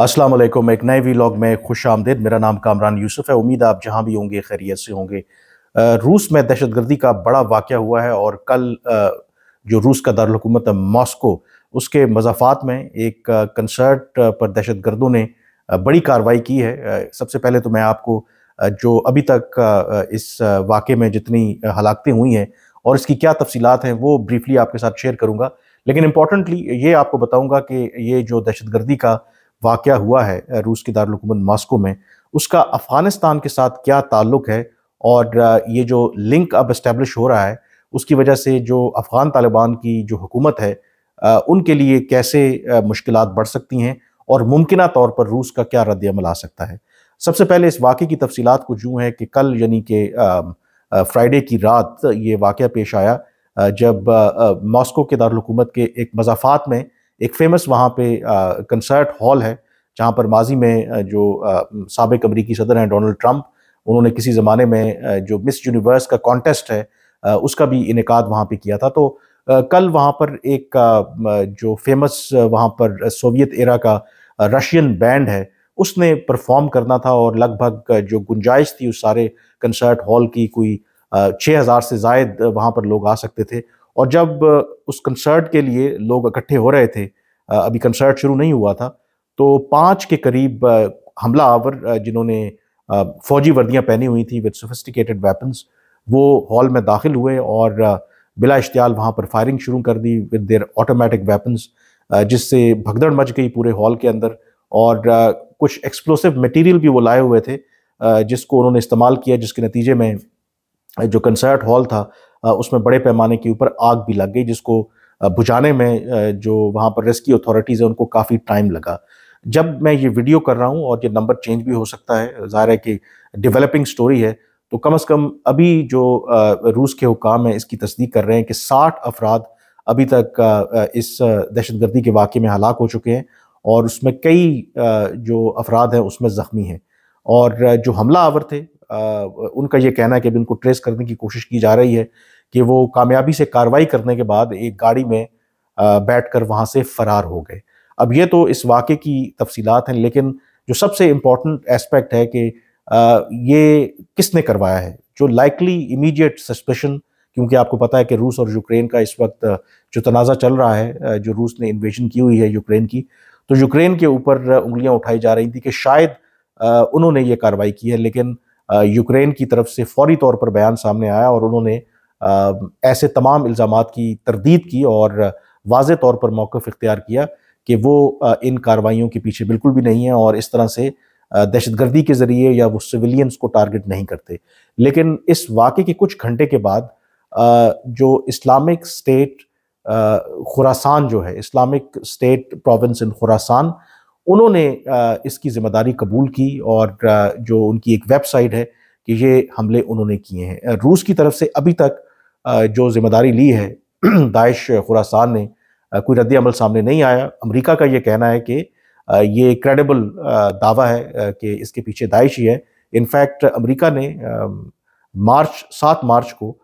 अस्सलाम वालेकुम एक नए लॉग में खुश आमदेद मेरा नाम कामरान यूसुफ है उम्मीद आप जहाँ भी होंगे खैरियत से होंगे रूस में दहशतगर्दी का बड़ा वाक़ हुआ है और कल जो रूस का दारकूमत है मॉस्को उसके मजाफात में एक कंसर्ट पर दहशतगर्दों ने बड़ी कार्रवाई की है सबसे पहले तो मैं आपको जो अभी तक इस वाक़े में जितनी हलाकतें हुई हैं और इसकी क्या तफसीत हैं वो ब्रीफली आपके साथ शेयर करूँगा लेकिन इंपॉर्टेंटली ये आपको बताऊँगा कि ये जो दहशतगर्दी का वाक़ हुआ है रूस की दारकूमत मास्को में उसका अफ़गानिस्तान के साथ क्या ताल्लुक़ है और ये जो लिंक अब इस्टेब्लिश हो रहा है उसकी वजह से जो अफ़गान तालिबान की जो हुकूमत है उनके लिए कैसे मुश्किल बढ़ सकती हैं और मुमकिन तौर पर रूस का क्या रद्दमल आ सकता है सबसे पहले इस वाक़े की तफसीत को जूँ है कि कल यानी कि फ्राइडे की रात ये वाक़ पेश आया जब मॉस्को के दारकूमत के एक मजाफात में एक फेमस वहाँ पे कंसर्ट हॉल है जहाँ पर माजी में जो सबक अमरीकी सदर हैं डोनल्ड ट्रंप उन्होंने किसी ज़माने में जो मिस यूनिवर्स का कॉन्टेस्ट है उसका भी इनका वहाँ पर किया था तो कल वहाँ पर एक जो फेमस वहाँ पर सोवियत एरा का रशियन बैंड है उसने परफॉर्म करना था और लगभग जो गुंजाइश थी उस सारे कंसर्ट हॉल की कोई छः हज़ार से जायद वहाँ पर लोग आ सकते थे और जब उस कंसर्ट के लिए लोग इकट्ठे हो रहे थे अभी कंसर्ट शुरू नहीं हुआ था तो पाँच के करीब हमला आवर जिन्होंने फौजी वर्दियाँ पहनी हुई थी विद सोफिस्टिकेटेड वेपन्स वो हॉल में दाखिल हुए और बिला इश्तियाल वहाँ पर फायरिंग शुरू कर दी विद देयर ऑटोमेटिक वेपन्स जिससे भगदड़ मच गई पूरे हॉल के अंदर और कुछ एक्सप्लोसिव मटेरियल भी वो लाए हुए थे जिसको उन्होंने इस्तेमाल किया जिसके नतीजे में जो कंसर्ट हॉल था उसमें बड़े पैमाने के ऊपर आग भी लग गई जिसको बुझाने में जो वहाँ पर रेस्क्यू अथॉरिटीज़ हैं उनको काफ़ी टाइम लगा जब मैं ये वीडियो कर रहा हूँ और ये नंबर चेंज भी हो सकता है ज़ाहिर है कि डेवलपिंग स्टोरी है तो कम अज़ कम अभी जो रूस के हुकाम हैं इसकी तस्दीक कर रहे हैं कि साठ अफराद अभी तक इस दहशतगर्दी के वाक़े में हलाक हो चुके हैं और उसमें कई जो अफराद हैं उसमें ज़ख्मी हैं और जो हमला आवर थे उनका ये कहना है कि अभी उनको ट्रेस करने की कोशिश की जा रही है कि वो कामयाबी से कार्रवाई करने के बाद एक गाड़ी में बैठ कर वहाँ से फरार हो गए अब ये तो इस वाक़े की तफसीत हैं लेकिन जो सबसे इम्पॉर्टेंट एस्पेक्ट है कि ये किसने करवाया है जो लाइकली इमीडिएट सस्पेशन क्योंकि आपको पता है कि रूस और यूक्रेन का इस वक्त जो तनाज़ा चल रहा है जो रूस ने इन्वेजन की हुई है यूक्रेन की तो यूक्रेन के ऊपर उंगलियां उठाई जा रही थी कि शायद उन्होंने ये कार्रवाई की है लेकिन यूक्रेन की तरफ से फौरी तौर पर बयान सामने आया और उन्होंने ऐसे तमाम इल्ज़ाम की तरदीद की और वाज तौर पर मौक़ इख्तियार किया कि वो इन कार्रवाइयों के पीछे बिल्कुल भी नहीं है और इस तरह से दहशतगर्दी के ज़रिए या वो सिविलियंस को टारगेट नहीं करते लेकिन इस वाक़े के कुछ घंटे के बाद जो इस्लामिक स्टेट खुरासान जो है Islamic state province in Khorasan उन्होंने इसकी ज़िम्मेदारी कबूल की और जो उनकी एक वेबसाइट है कि ये हमले उन्होंने किए हैं रूस की तरफ से अभी तक जो जिम्मेदारी ली है दाइश खुरासान ने कोई रद्द अमल सामने नहीं आया अमेरिका का ये कहना है कि ये क्रेडिबल दावा है कि इसके पीछे दाइश ही है इनफैक्ट अमेरिका ने मार्च सात मार्च को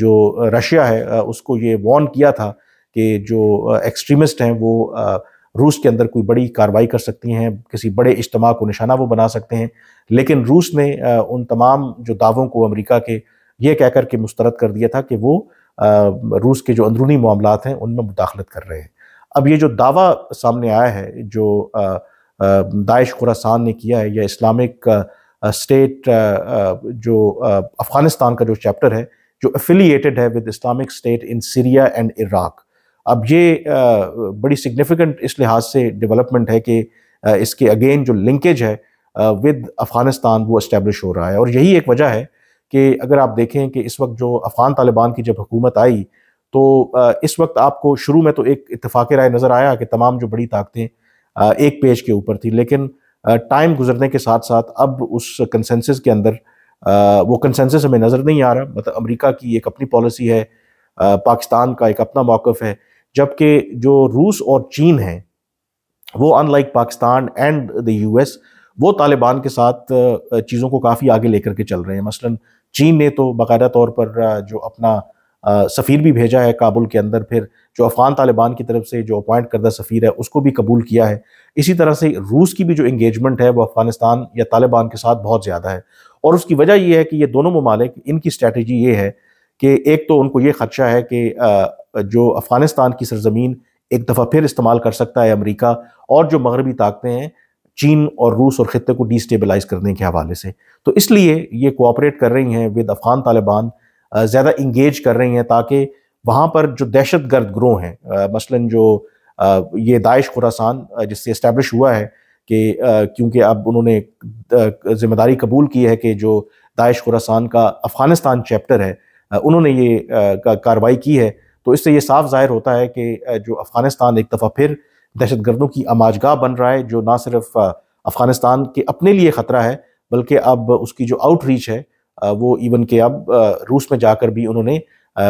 जो रशिया है उसको ये वॉर्न किया था कि जो एक्सट्रीमिस्ट हैं वो रूस के अंदर कोई बड़ी कार्रवाई कर सकती हैं किसी बड़े इज्तम को निशाना वो बना सकते हैं लेकिन रूस ने उन तमाम जो दावों को अमेरिका के ये कहकर के मुस्तरद कर दिया था कि वो रूस के जो अंदरूनी मामला हैं उनमें मुदाखलत कर रहे हैं अब ये जो दावा सामने आया है जो दाइश खुरासान ने किया है या इस्लामिक स्टेट जो अफ़गानिस्तान का जो चैप्टर है जो एफिलिएटेड है with Islamic state in Syria and Iraq अब ये बड़ी सिग्निफिकेंट इस लिहाज से डेवलपमेंट है कि इसके अगेन जो लिंकेज है विद अफ़गानिस्तान वो इस्टेब्लिश हो रहा है और यही एक वजह है कि अगर आप देखें कि इस वक्त जो अफ़गान तालिबान की जब हुकूमत आई तो इस वक्त आपको शुरू में तो एक इतफाक़ राय नज़र आया कि तमाम जो बड़ी ताकतें एक पेज के ऊपर थी लेकिन टाइम गुजरने के साथ साथ अब उस कंसेंसस के अंदर वो कंसेंसस हमें नज़र नहीं आ रहा मतलब अमेरिका की एक अपनी पॉलिसी है पाकिस्तान का एक अपना मौक़ है जबकि जो रूस और चीन हैं वो unlike Pakistan and the US वो तालिबान के साथ चीज़ों को काफ़ी आगे लेकर के चल रहे हैं मसलन चीन ने तो बाकायदा तौर पर जो अपना सफ़ीर भी भेजा है काबुल के अंदर फिर जो अफ़गान तालिबान की तरफ से जो अपॉइंट करदा सफ़ीर है उसको भी कबूल किया है इसी तरह से रूस की भी जो इंगेजमेंट है वो अफ़गानिस्तान या तालिबान के साथ बहुत ज़्यादा है और उसकी वजह यह है कि ये दोनों ममालिक इनकी स्ट्रेटजी ये है कि एक तो उनको ये खदशा है कि जो अफ़गानिस्तान की सरजमीन एक दफ़ा फिर इस्तेमाल कर सकता है अमरीका और जो मगरबी ताकतें हैं चीन और रूस और ख़त्े को डिस्टेबलाइज करने के हवाले से तो इसलिए ये कोऑपरेट कर रही हैं विद अफ़गान तालिबान ज़्यादा इंगेज कर रही हैं ताकि वहाँ पर जो दहशत गर्द ग्रोह हैं मसलन जो ये दाइश खुरासान जिससे इस्टेब्लिश हुआ है कि क्योंकि अब उन्होंने जिम्मेदारी कबूल की है कि जो दाइश खुरासान का अफ़गानिस्तान चैप्टर है उन्होंने ये कार्रवाई की है तो इससे ये साफ जाहिर होता है कि जो अफ़गानिस्तान एक दफ़ा फिर दहशत गर्दों की आमाजगाह बन रहा है जो ना सिर्फ अफ़गानिस्तान के अपने लिए ख़तरा है बल्कि अब उसकी जो आउटरीच है वो इवन के अब रूस में जाकर भी उन्होंने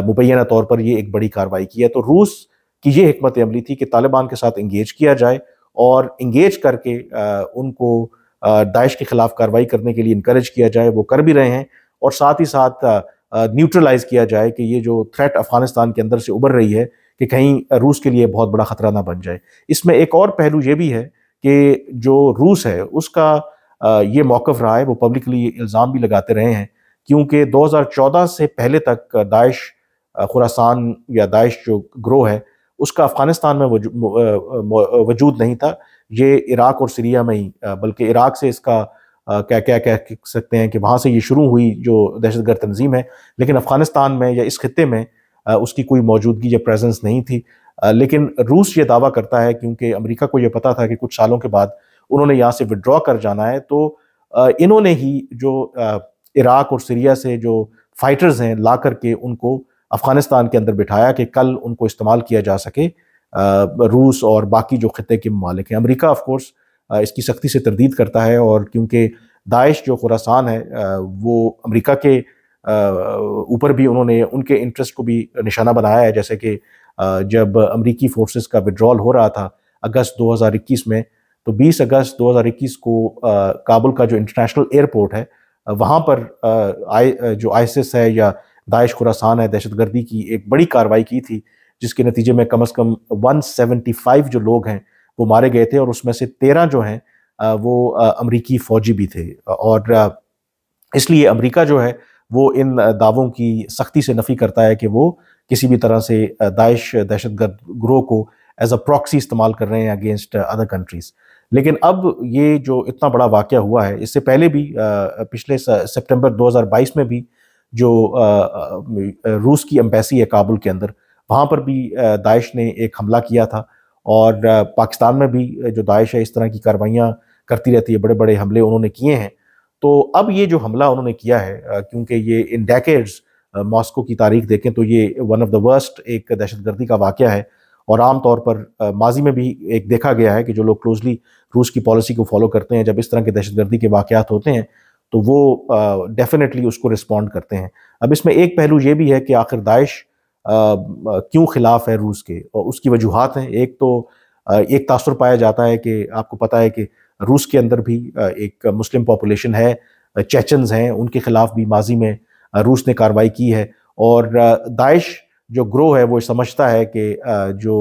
मुबैना तौर पर ये एक बड़ी कार्रवाई की है तो रूस की ये हमत अमली थी कि तालिबान के साथ इंगेज किया जाए और इंगेज करके उनको दाइश के ख़िलाफ़ कार्रवाई करने के लिए इनक्रेज किया जाए वो कर भी रहे हैं और साथ ही साथ न्यूट्रलाइज किया जाए कि ये जो थ्रेट अफगानिस्तान के अंदर से उभर रही है कि कहीं रूस के लिए बहुत बड़ा ख़तरा ना बन जाए इसमें एक और पहलू ये भी है कि जो रूस है उसका ये मौक़ रहा है वो पब्लिकली इल्ज़ाम भी लगाते रहे हैं क्योंकि 2014 से पहले तक दाइश खुरासान या दाइश जो ग्रोह है उसका अफ़गानिस्तान में वजूद नहीं था ये इराक़ और सीरिया में ही बल्कि इराक़ से इसका क्या क्या कह सकते हैं कि वहाँ से ये शुरू हुई जो दहशतगर्द तंजीम है लेकिन अफ़गानिस्तान में या इस खत्े में उसकी कोई मौजूदगी या प्रेजेंस नहीं थी लेकिन रूस ये दावा करता है क्योंकि अमेरिका को यह पता था कि कुछ सालों के बाद उन्होंने यहाँ से विड्रॉ कर जाना है तो इन्होंने ही जो इराक और सीरिया से जो फाइटर्स हैं ला करके उनको अफ़गानिस्तान के अंदर बिठाया कि कल उनको इस्तेमाल किया जा सके रूस और बाकी जो ख़त्े के ममालिक हैं अमरीका ऑफकोर्स इसकी सख्ती से तरदीद करता है और क्योंकि दाइश जो खुरासान है वो अमरीका के ऊपर भी उन्होंने उनके इंटरेस्ट को भी निशाना बनाया है जैसे कि जब अमरीकी फोर्सेस का विड्रॉल हो रहा था अगस्त 2021 में तो 20 अगस्त 2021 को काबुल का जो इंटरनेशनल एयरपोर्ट है वहाँ पर आई जो आइसिस है या दाइश खुरासान है दहशतगर्दी की एक बड़ी कार्रवाई की थी जिसके नतीजे में कम अज़ कम वन जो लोग हैं वो मारे गए थे और उसमें से तेरह जो हैं वो अमरीकी फ़ौजी भी थे और इसलिए अमेरिका जो है वो इन दावों की सख्ती से नफ़ी करता है कि वो किसी भी तरह से दाइश दहशत गर्द ग्रोह को एज अ प्रॉक्सी इस्तेमाल कर रहे हैं अगेंस्ट अदर कंट्रीज़ लेकिन अब ये जो इतना बड़ा वाक़ हुआ है इससे पहले भी पिछले सितंबर 2022 में भी जो रूस की एम्बेसी है काबुल के अंदर वहाँ पर भी दाइश ने एक हमला किया था और पाकिस्तान में भी जो दाइश है इस तरह की कार्रवाइयाँ करती रहती है बड़े बड़े हमले उन्होंने किए हैं तो अब ये जो हमला उन्होंने किया है क्योंकि ये इन डेकेड्स मॉस्को की तारीख देखें तो ये वन ऑफ द वर्स्ट एक दहशतगर्दी का वाक़ है और आम तौर पर माजी में भी एक देखा गया है कि जो लोग क्लोजली रूस की पॉलिसी को फॉलो करते हैं जब इस तरह के दहशतगर्दी के वाक़ात होते हैं तो वो डेफिनेटली उसको रिस्पॉन्ड करते हैं अब इसमें एक पहलू ये भी है कि आखिर दाइश क्यों खिलाफ है रूस के और उसकी वजूहत हैं एक तो एक तासर पाया जाता है कि आपको पता है कि रूस के अंदर भी एक मुस्लिम पॉपुलेशन है चेचन्स हैं उनके खिलाफ भी माजी में रूस ने कार्रवाई की है और दाइश जो ग्रोह है वो समझता है कि जो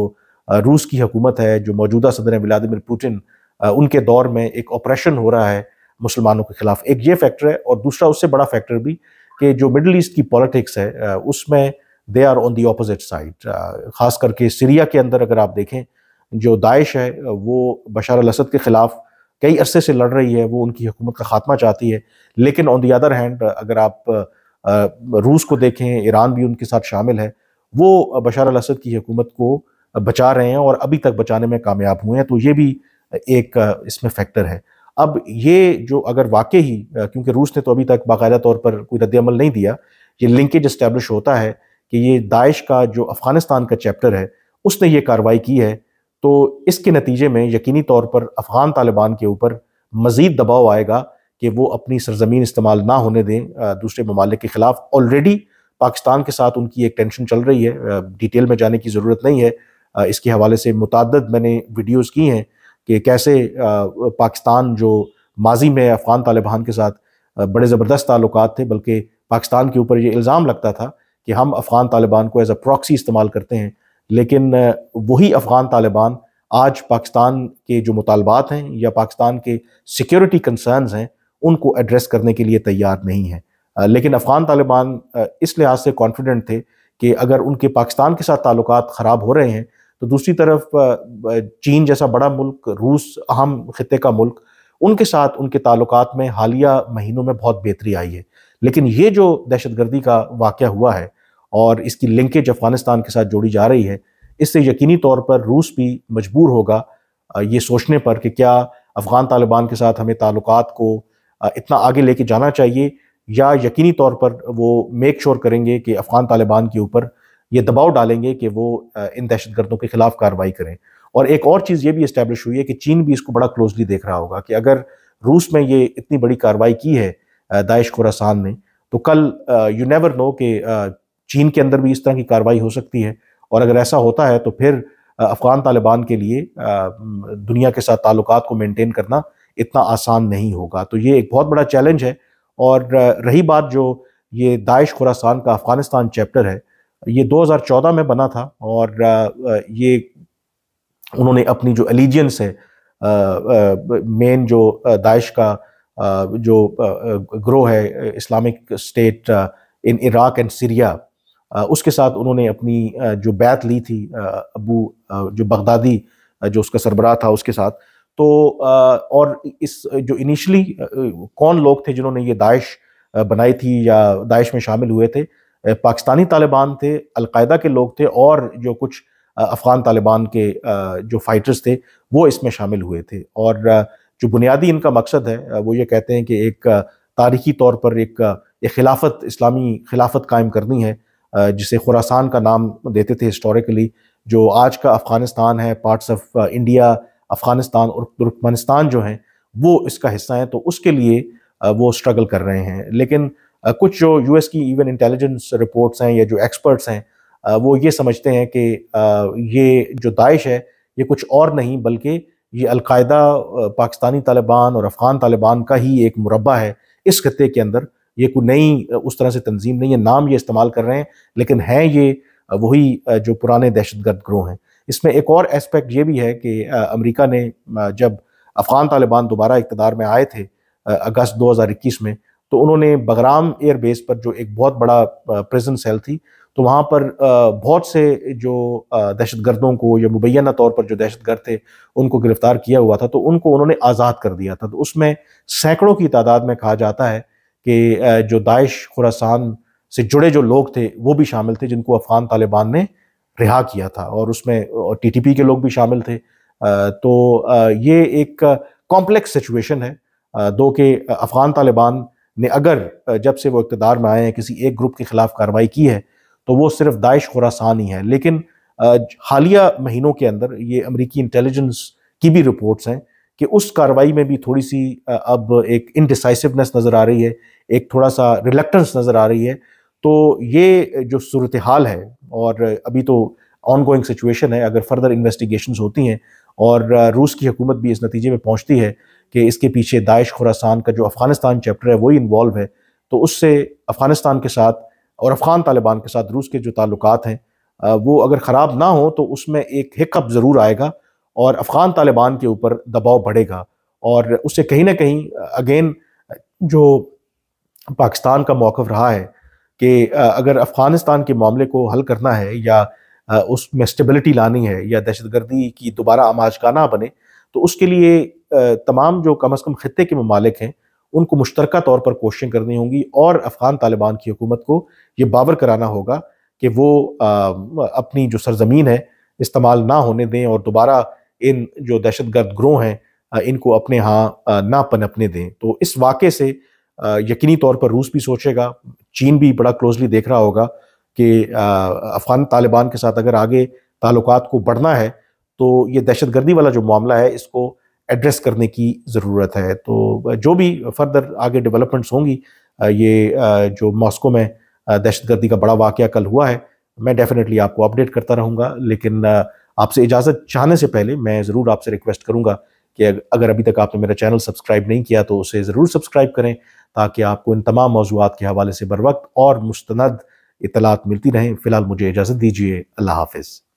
रूस की हुकूमत है जो मौजूदा सदर है व्लादिमिर पुटिन उनके दौर में एक ऑपरेशन हो रहा है मुसलमानों के खिलाफ एक ये फैक्टर है और दूसरा उससे बड़ा फैक्टर भी कि जो मिडल ईस्ट की पॉलिटिक्स है उसमें they are on the opposite side ख़ास करके सीरिया के अंदर अगर आप देखें जो दाइश है वो बशार असद के ख़िलाफ़ कई अरसे से लड़ रही है वो उनकी हुकूमत का खात्मा चाहती है लेकिन ऑन दी अदर हैंड अगर आप रूस को देखें ईरान भी उनके साथ शामिल है वो बशार अल असद की हुकूमत को बचा रहे हैं और अभी तक बचाने में कामयाब हुए हैं तो ये भी एक इसमें फैक्टर है अब ये जो अगर वाकई ही क्योंकि रूस ने तो अभी तक बाकायदा तौर पर कोई रद्दमल नहीं दिया ये लिंकेज इस्टेब्लिश होता है कि ये दाइश का जो अफ़गानिस्तान का चैप्टर है उसने ये कार्रवाई की है तो इसके नतीजे में यकीनी तौर पर अफ़गान तालिबान के ऊपर मज़ीद दबाव आएगा कि वो अपनी सरजमीन इस्तेमाल ना होने दें दूसरे ममालिक के ख़िलाफ़ ऑलरेडी पाकिस्तान के साथ उनकी एक टेंशन चल रही है डिटेल में जाने की ज़रूरत नहीं है इसके हवाले से मुतद मैंने वीडियोज़ की हैं कि कैसे पाकिस्तान जो माजी में अफ़गान तालिबान के साथ बड़े ज़बरदस्त ताल्लुक थे बल्कि पाकिस्तान के ऊपर ये इल्ज़ाम लगता था कि हम अफ़गान तालिबान को एज़ अ प्रॉक्सी इस्तेमाल करते हैं लेकिन वही अफ़गान तालिबान आज पाकिस्तान के जो मुतालबात हैं या पाकिस्तान के सिक्योरिटी कंसर्नस हैं उनको एड्रेस करने के लिए तैयार नहीं है लेकिन अफ़गान तालिबान इस लिहाज से कॉन्फिडेंट थे कि अगर उनके पाकिस्तान के साथ ताल्लुक ख़राब हो रहे हैं तो दूसरी तरफ चीन जैसा बड़ा मुल्क रूस अहम खत्े का मुल्क उनके साथ उनके ताल्लुक में हालिया महीनों में बहुत बेहतरी आई है लेकिन ये जो दहशत गर्दी का वाक़ हुआ है और इसकी लिंकेज अफगानिस्तान के साथ जोड़ी जा रही है इससे यकीनी तौर पर रूस भी मजबूर होगा ये सोचने पर कि क्या अफ़गान तालिबान के साथ हमें ताल्लुक को इतना आगे लेके जाना चाहिए या यकीनी तौर पर वो मेक श्योर करेंगे कि अफ़गान तालिबान के ऊपर ये दबाव डालेंगे कि वो इन दहशत गर्दों के ख़िलाफ़ कार्रवाई करें और एक और चीज़ ये भी इस्टेब्लिश हुई है कि चीन भी इसको बड़ा क्लोजली देख रहा होगा कि अगर रूस में ये इतनी बड़ी कार्रवाई की है दाइश खुरासान ने तो कल यू नेवर नो कि चीन के अंदर भी इस तरह की कार्रवाई हो सकती है और अगर ऐसा होता है तो फिर अफगान तालिबान के लिए दुनिया के साथ ताल्लुक को मेनटेन करना इतना आसान नहीं होगा तो ये एक बहुत बड़ा चैलेंज है और रही बात जो ये दाइश खुरासान का अफ़गानिस्तान चैप्टर है ये 2014 में बना था और ये उन्होंने अपनी जो एलिजियंस है मेन जो दाइश का जो ग्रो है Islamic state in Iraq and Syria उसके साथ उन्होंने अपनी जो बैत ली थी अबू जो बगदादी जो उसका सरबराह था उसके साथ तो और इस जो इनिशली कौन लोग थे जिन्होंने ये दाइश बनाई थी या दाइश में शामिल हुए थे पाकिस्तानी तालिबान थे अलकायदा के लोग थे और जो कुछ अफ़गान तालिबान के जो फाइटर्स थे वो इसमें शामिल हुए थे और जो बुनियादी इनका मकसद है वो ये कहते हैं कि एक तारीखी तौर पर एक, एक खिलाफत इस्लामी खिलाफत कायम करनी है जिसे खुरासान का नाम देते थे हिस्टोरिकली जो आज का अफ़गानिस्तान है पार्ट्स ऑफ इंडिया अफ़गानिस्तान और तुर्कमानिस्तान जो हैं वो इसका हिस्सा हैं तो उसके लिए वो स्ट्रगल कर रहे हैं लेकिन कुछ जो यूएस की इवन इंटेलिजेंस रिपोर्ट्स हैं या जो एक्सपर्ट्स हैं वो ये समझते हैं कि ये जो दाइश है ये कुछ और नहीं बल्कि ये अलकायदा पाकिस्तानी तालिबान और अफ़गान तालिबान का ही एक मुरबा है इस खत्े के अंदर ये कोई नई उस तरह से तंजीम नहीं है नाम ये इस्तेमाल कर रहे हैं लेकिन हैं ये वही जो पुराने दहशत गर्द ग्रोह हैं इसमें एक और एस्पेक्ट ये भी है कि अमेरिका ने जब अफ़गान तालिबान दोबारा इकतदार में आए थे अगस्त 2021 में तो उन्होंने बगराम एयरबेस पर जो एक बहुत बड़ा प्रिजन सेल थी तो वहाँ पर बहुत से जो दहशत गर्दों को या मुबैना तौर पर जो दहशत गर्द थे उनको गिरफ्तार किया हुआ था तो उनको उन्होंने आज़ाद कर दिया था तो उसमें सैकड़ों की तादाद में कहा जाता है कि जो दाइश खुरासान से जुड़े जो लोग थे वो भी शामिल थे जिनको अफगान तालिबान ने रिहा किया था और उसमें टीटीपी के लोग भी शामिल थे तो ये एक कॉम्प्लेक्स सिचुएशन है दो के अफगान तालिबान ने अगर जब से वो इकतदार में आए हैं किसी एक ग्रुप के खिलाफ कार्रवाई की है तो वो सिर्फ दाइश खुरासान ही है लेकिन हालिया महीनों के अंदर ये अमरीकी इंटेलिजेंस की भी रिपोर्ट्स हैं कि उस कार्रवाई में भी थोड़ी सी अब एक इनडिसाइसिवनेस नज़र आ रही है एक थोड़ा सा रिलेक्टेंस नज़र आ रही है तो ये जो सूरत हाल है और अभी तो ऑन गोइंग सिचुएशन है अगर फर्दर इन्वेस्टिगेशन होती हैं और रूस की हुकूमत भी इस नतीजे में पहुँचती है कि इसके पीछे दाइश खुरासान का जो अफ़गानिस्तान चैप्टर है वही इन्वॉल्व है तो उससे अफ़गानिस्तान के साथ और अफ़गान तालिबान के साथ रूस के जो ताल्लुक हैं वो अगर ख़राब ना हो तो उसमें एक हिकअप ज़रूर आएगा और अफ़गान तालिबान के ऊपर दबाव बढ़ेगा और उससे कहीं ना कहीं अगेन जो पाकिस्तान का मौक़ रहा है कि अगर अफ़गानिस्तान के मामले को हल करना है या उसमें स्टेबिलिटी लानी है या दहशतगर्दी की दोबारा आमाजगाना बने तो उसके लिए तमाम जो कम अज़ कम ख़त्े के ममालिक हैं उनको मुश्तरक तौर पर कोशिशें करनी होंगी और अफ़गान तालिबान की हुकूमत को ये बावर कराना होगा कि वो अपनी जो सरजमीन है इस्तेमाल ना होने दें और दोबारा इन जो दहशत गर्द ग्रोह हैं इनको अपने यहाँ ना पनपने दें तो इस वाक़े से यकीनी तौर पर रूस भी सोचेगा चीन भी बड़ा क्लोजली देख रहा होगा कि अफ़गान तालिबान के साथ अगर आगे ताल्लुक को बढ़ना है तो ये दहशत गर्दी वाला जो मामला है इसको एड्रेस करने की ज़रूरत है तो जो भी फर्दर आगे डेवलपमेंट्स होंगी ये जो मॉस्को में दहशत गर्दी का बड़ा वाक़ कल हुआ है मैं डेफिनेटली आपको अपडेट करता रहूँगा लेकिन आपसे इजाज़त चाहने से पहले मैं ज़रूर आपसे रिक्वेस्ट करूँगा कि अगर अभी तक आपने मेरा चैनल सब्सक्राइब नहीं किया तो उसे ज़रूर सब्सक्राइब करें ताकि आपको इन तमाम मौजूद के हवाले से बर वक्त और मुस्ंद इतलात मिलती रहें फ़िलहाल मुझे इजाज़त दीजिए अल्लाह हाफिज़